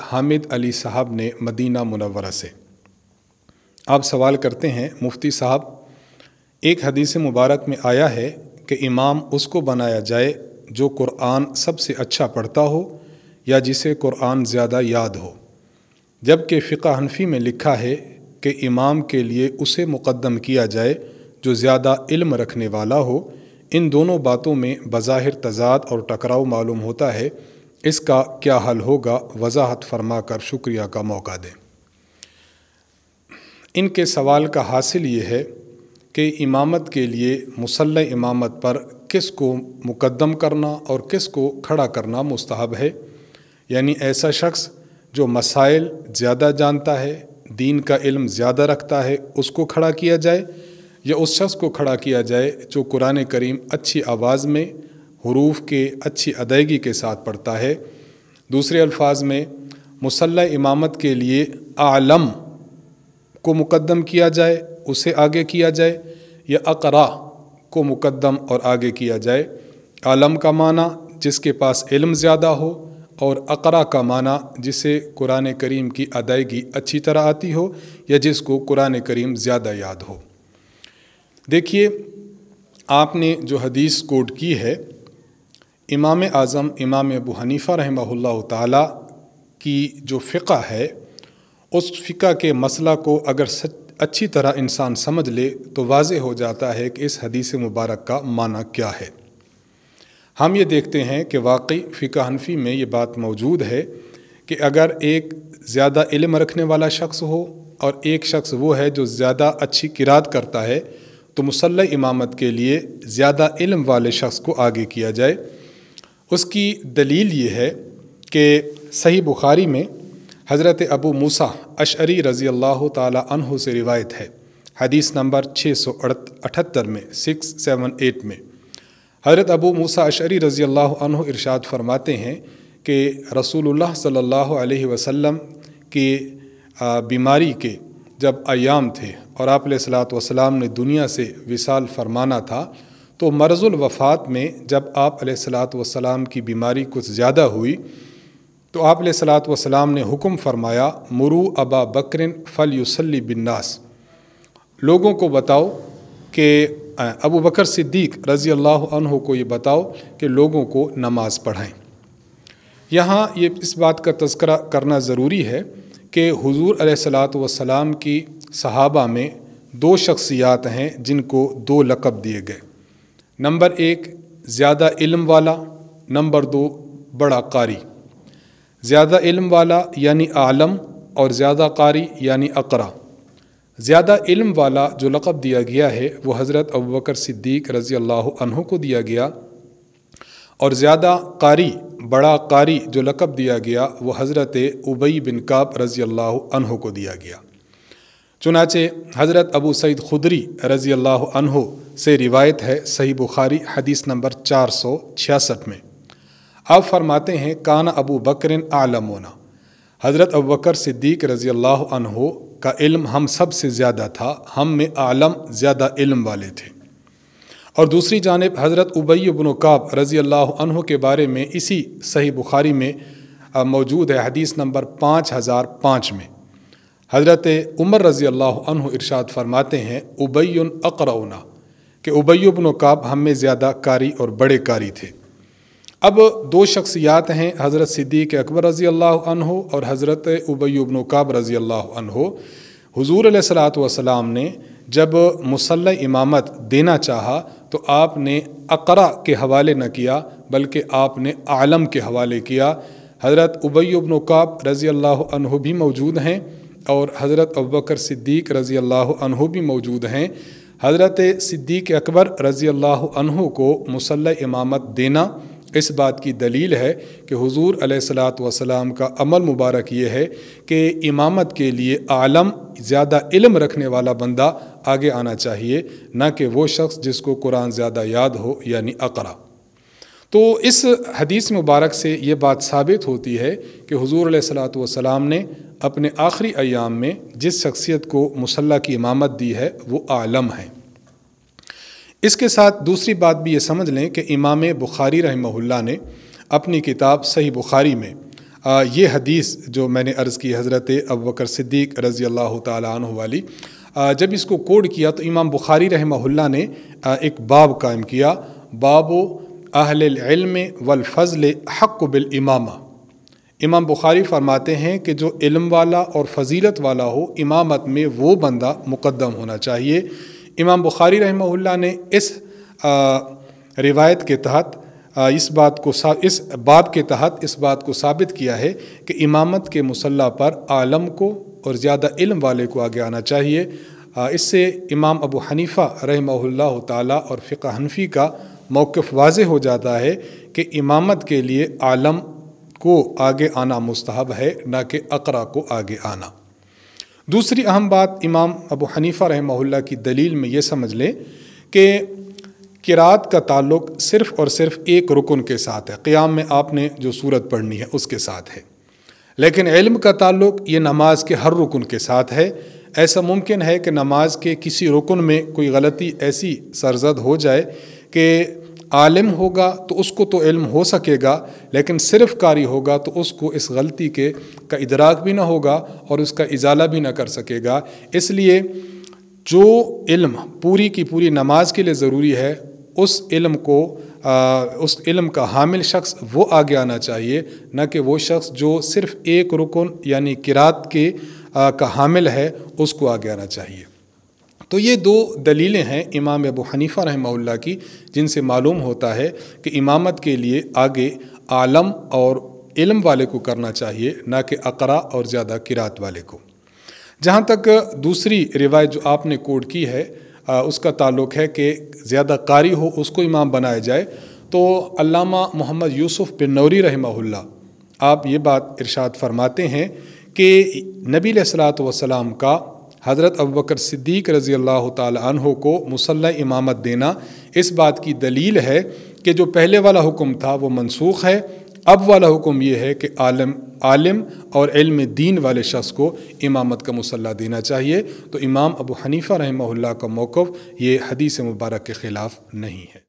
हामिद अली साहब ने मदीना मुनवरा से आप सवाल करते हैं मुफ्ती साहब एक हदीस मुबारक में आया है कि इमाम उसको बनाया जाए जो कुरान सबसे अच्छा पढ़ता हो या जिसे कुरान ज़्यादा याद हो जबकि फ़िका हनफी में लिखा है कि इमाम के लिए उसे मुकदम किया जाए जो ज़्यादा इल्म रखने वाला हो इन दोनों बातों में बज़ाहिर तजाद और टकराव मालूम होता है इसका क्या हल होगा वजाहत फरमा कर शुक्रिया का मौका दें इनके सवाल का हासिल ये है कि इमामत के लिए मुसल इमामत पर किस को मुकदम करना और किस को खड़ा करना मुस्तहब है यानी ऐसा शख्स जो मसाइल ज़्यादा जानता है दीन का इल्म ज़्यादा रखता है उसको खड़ा किया जाए या उस शख्स को खड़ा किया जाए जो कुरान करीम अच्छी आवाज़ में हरूफ के अच्छी अदायगी के साथ पढ़ता है दूसरे अल्फाज में मुसल इमामत के लिए आलम को मुकदम किया जाए उसे आगे किया जाए या अकरा को मुकदम और आगे किया जाए आलम का माना जिसके पास इल्म ज़्यादा हो और अकरा का माना जिसे कुरान करीम की अदायगी अच्छी तरह आती हो या जिसको कुरान करीम ज़्यादा याद हो देखिए आपने जो हदीस कोट की है इमाम आज़म इमाम अबू हनीफ़ा रहमल्ला ताला की जो फ़िका है उस फ़िका के मसला को अगर सच अच्छी तरह इंसान समझ ले तो वाज हो जाता है कि इस हदीस मुबारक का माना क्या है हम ये देखते हैं कि वाकई फ़िका हनफी में ये बात मौजूद है कि अगर एक ज़्यादा इल्म रखने वाला शख्स हो और एक शख्स वो है जो ज़्यादा अच्छी किरात करता है तो मुसल इमामत के लिए ज़्यादा इल्म वाले शख्स को आगे किया जाए उसकी दलील ये है कि सही बुखारी में हज़रत अबू मूसा अशरी रज़ी अल्लाह तहु से रिवायत है हदीस नंबर छः सौ अठहत्तर में सिक्स सेवन एट में हज़रत अबू मूसा अशरी रज़ी अल्लाह इरशाद फरमाते हैं कि रसूलुल्लाह सल्लल्लाहु अलैहि वसल्लम बीमारी के जब अयाम थे और आप सलात वसलाम ने दुनिया से विशाल फरमाना था तो मरजुल वफ़ात में जब आप सलात वसलाम की बीमारी कुछ ज़्यादा हुई तो आप सलात वसलाम ने हुक्म फरमाया मरु अबा बकरिन फ़ल युसली बिन्नास लोगों को बताओ कि अबू बकर सिद्दीक रज़ी अल्लाह को ये बताओ कि लोगों को नमाज़ पढ़ाएं यहाँ ये इस बात का तस्करा करना ज़रूरी है कि हुजूर सलात वसलाम की सहाबा में दो शख्सियात हैं जिनको दो लकब दिए गए नंबर एक ज़्यादा इल्म वाला नंबर दो बड़ा कारी ज़्यादा इल्म वाला यानी आलम और ज़्यादा कारी यानी अकरा ज़्यादा इल्म वाला जो लक़ब दिया गया है वो हज़रत अबू बकर सिद्दीक रज़ी अल्लाह को दिया गया और ज़्यादा कारी बड़ा कारी जो लक़ब दिया गया वो हज़रत उबई बिन काब रज़ी अल्लाह को दिया गया चुनाचे हज़रत अबू सईद खुदरी रज़ी अल्लाह से रिवायत है सही बुखारी हदीस नंबर चार सौ छियासठ में अब फरमाते हैं कान अबू बकर आलमोना हज़रत अबू बकर सिद्दीक रज़ी अल्लाह का इल्म हम सब से ज़्यादा था हम में आलम ज़्यादा इल्म वाले थे और दूसरी जानब हज़रत उबई बन काब रज़ी अल्लाह के बारे में इसी सही बुखारी में मौजूद है हदीस नंबर पाँच हज़ार पाँच में हज़रत उमर रज़ी अल्लाह इरशाद फरमाते हैं उबैन अकरौना कि उबैबन काब हम में ज़्यादा कारी और बड़े कारी थे अब दो शख्सियात हैं हज़रत सिद्दीक अकबर रज़ी अल्लाह और हज़रत उबैबन काब रज़ी अल्लाह हजूर सलात वसलाम ने जब मुसल इमामत देना चाहा तो आपने अकरा के हवाले न किया बल्कि आपने आलम के हवाले किया हज़रत उबैबन काब रज़ी अल्लाह भी मौजूद हैं और हज़रत अबकर सिद्दीक रज़ी अल्लाह भी मौजूद हैं हज़रत सिद्दीक अकबर रज़ी अल्लाह को मुसल इमामत देना इस बात की दलील है कि हुजूर अलैहिस्सलात वसलाम का अमल मुबारक ये है कि इमामत के लिए आलम ज़्यादा इल्म रखने वाला बंदा आगे आना चाहिए ना कि वो शख्स जिसको कुरान ज़्यादा याद हो यानी अकरा तो इस हदीस मुबारक से ये बात साबित होती है कि हजूर सलात वसलाम ने अपने आखिरी अयाम में जिस शख्सियत को मुसल्ला की इमामत दी है वो आलम है इसके साथ दूसरी बात भी ये समझ लें कि इमाम बुखारी रहमहुल्ला ने अपनी किताब सही बुखारी में ये हदीस जो मैंने अर्ज़ की हज़रत अब बकर सिद्दीक रज़ी अल्लाह तु जब इसको कोड किया तो इमाम बुखारी रहमहुल्ला ने एक बाब कायम किया बाबो अहल वलफ़ल हक बिल इमामा इमाम बुखारी फरमाते हैं कि जो इल्म वाला और फजीलत वाला हो इमामत में वो बंदा मुकदम होना चाहिए इमाम बुखारी रहमहुल्ला ने इस आ, रिवायत के तहत इस बात को इस बाब के तहत इस बात को साबित किया है कि इमामत के मुसल्ला पर आलम को और ज़्यादा इल्म वाले को आगे आना चाहिए इससे इमाम अबू हनीफ़ा रहमहुल्ला ताला और फ़िका हनफी का मौक़ वाज हो जाता है कि इमामत के लिए आलम को आगे आना मुस्तहब है ना कि अकरा को आगे आना दूसरी अहम बात इमाम अबू हनीफ़ा रहमहुल्ला की दलील में ये समझ लें कि किरात का ताल्लुक सिर्फ़ और सिर्फ एक रुकन के साथ है क़्याम में आपने जो सूरत पढ़नी है उसके साथ है लेकिन इल्म का ताल्लुक ये नमाज के हर रुकन के साथ है ऐसा मुमकिन है कि नमाज के किसी रुकन में कोई गलती ऐसी सरजद हो जाए कि आलिम होगा तो उसको तो इल्म हो सकेगा लेकिन सिर्फ कारी होगा तो उसको इस गलती के का इदराक भी ना होगा और उसका इजाला भी ना कर सकेगा इसलिए जो इल्म पूरी की पूरी नमाज के लिए ज़रूरी है उस इल्म को आ, उस इल्म का हामिल शख्स वो आगे आना चाहिए न कि वो शख्स जो सिर्फ़ एक रुकन यानी किरात के आ, का हामिल है उसको आगे आना चाहिए तो ये दो दलीलें हैं इमाम अबू हनीफ़ा रहमल्ला की जिनसे मालूम होता है कि इमामत के लिए आगे आलम और इलम वाले को करना चाहिए ना कि अकरा और ज़्यादा किरात वाले को जहाँ तक दूसरी रिवायत जो आपने कोड की है आ, उसका ताल्लुक है कि ज़्यादा कारी हो उसको इमाम बनाया जाए तो अल्लामा मोहम्मद यूसुफ़ बिन नौरी रहमहुल्ला आप ये बात इरशाद फरमाते हैं कि नबी सलात वसलाम का हज़रत अबकर सिद्दीक रज़ी अल्लाह तहों को मुसल इमामत देना इस बात की दलील है कि जो पहले वाला हुक्म था वो मनसूख है अब वाला हुक्म ये है कि आलम आलम और इल्म दीन वाले शख्स को इमामत का मुसल्ला देना चाहिए तो इमाम अबू हनीफ़ा रहमल्ला का मौक़ ये हदीस मुबारक के ख़िलाफ़ नहीं है